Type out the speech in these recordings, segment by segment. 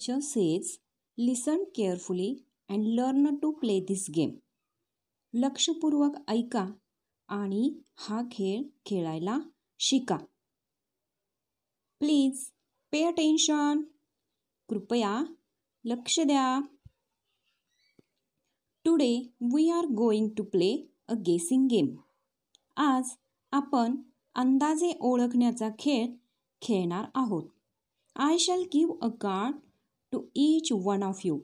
Teacher says listen and learn to play this game लक्षपूर्वक ऐका आणि हा खेळ खेळायला शिका प्लीज पे अटेन्शन कृपया लक्ष द्या today we are going to play a guessing game आज आपण अंदाजे ओळखण्याचा खेळ खेळणार आहोत I shall give a card to each one of you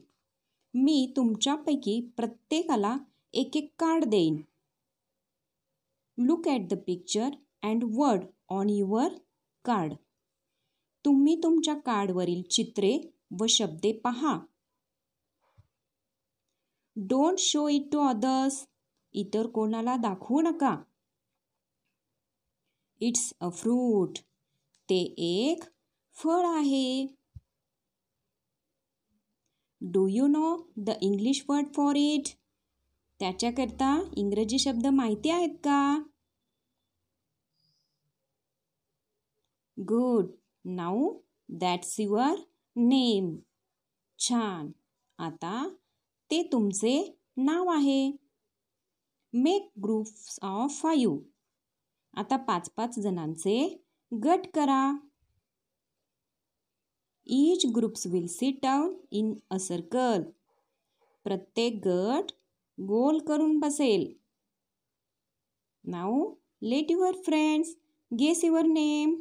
मी तुमच्यापैकी प्रत्येकाला एक एक कार्ड देईन look at the picture and word on your card तुम्ही तुमच्या कार्डवरील चित्रे व शब्दे पहा don't show it to others इतर कोणाला दाखवू नका इट्स अ फ्रूट ते एक फळ आहे do you know the English word for it त्याच्याकरता इंग्रजी शब्द माहिती आहेत का good now that's your name छान आता ते तुमचे नाव आहे मेक ग्रुप्स ऑफ फायू आता पाच पाच जणांचे गट करा each groups will sit down in a circle प्रत्येक गट गोल करून बसेल now let your friends guess your name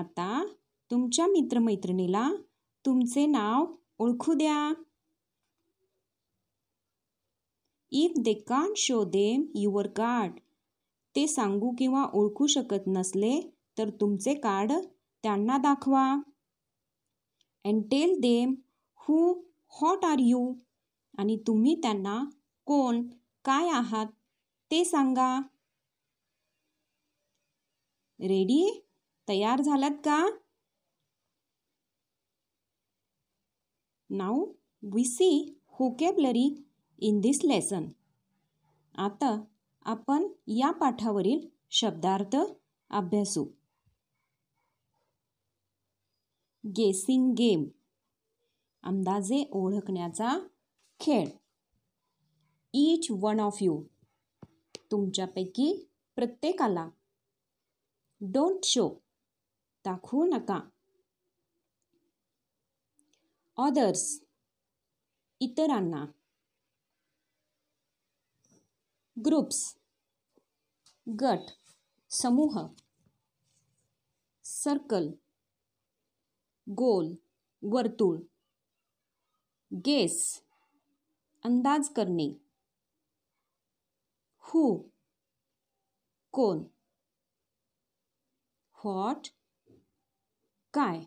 आता तुमच्या मित्रमैत्रिणीला तुमचे नाव ओळखू द्या इफ दे कान शो देम युअर कार्ड ते सांगू किंवा ओळखू शकत नसले तर तुमचे कार्ड त्यांना दाखवा and tell them who what are you आणि तुम्ही त्यांना कोण काय आहात ते सांगा रेडी तयार झालात का now we see vocabulary in this lesson आता आपण या पाठावरील शब्दार्थ अभ्यासू गेसिंग गेम अंदाजे ओळखण्याचा खेळ ईच वन ऑफ यू तुमच्यापैकी प्रत्येकाला डोंट शो दाखवू नका ऑदर्स इतरांना ग्रुप्स गट समूह सर्कल गोल वर्तुळ गेस अंदाज करणे हू कोण व्हॉट काय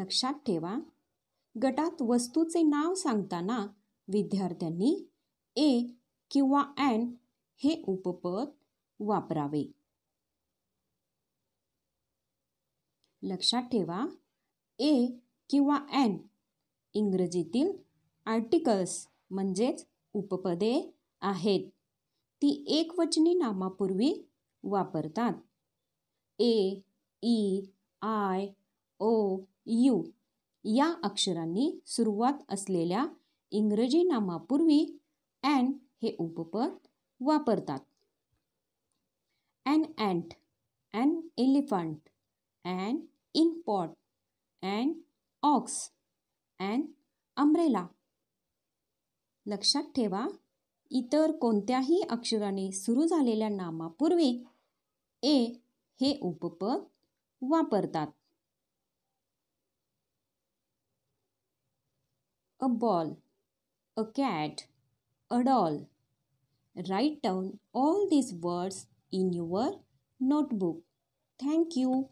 लक्षात ठेवा गटात वस्तूचे नाव सांगताना विद्यार्थ्यांनी ए किंवा एन, हे उपपद वापरावे लक्षात ठेवा ए किंवा एन इंग्रजीतील आर्टिकल्स म्हणजेच उपपदे आहेत ती एकवचनी नामापूर्वी वापरतात A E I O U या अक्षरांनी सुरुवात असलेल्या इंग्रजी नामापूर्वी ॲन हे उपपद वापरतात an ant an elephant an ink pot and ox and umbrella. लक्षात ठेवा इतर कोणत्याही अक्षराने सुरू झालेल्या नामापूर्वी ए हे उपपद वापरतात a ball a cat a doll write down all these words in your notebook thank you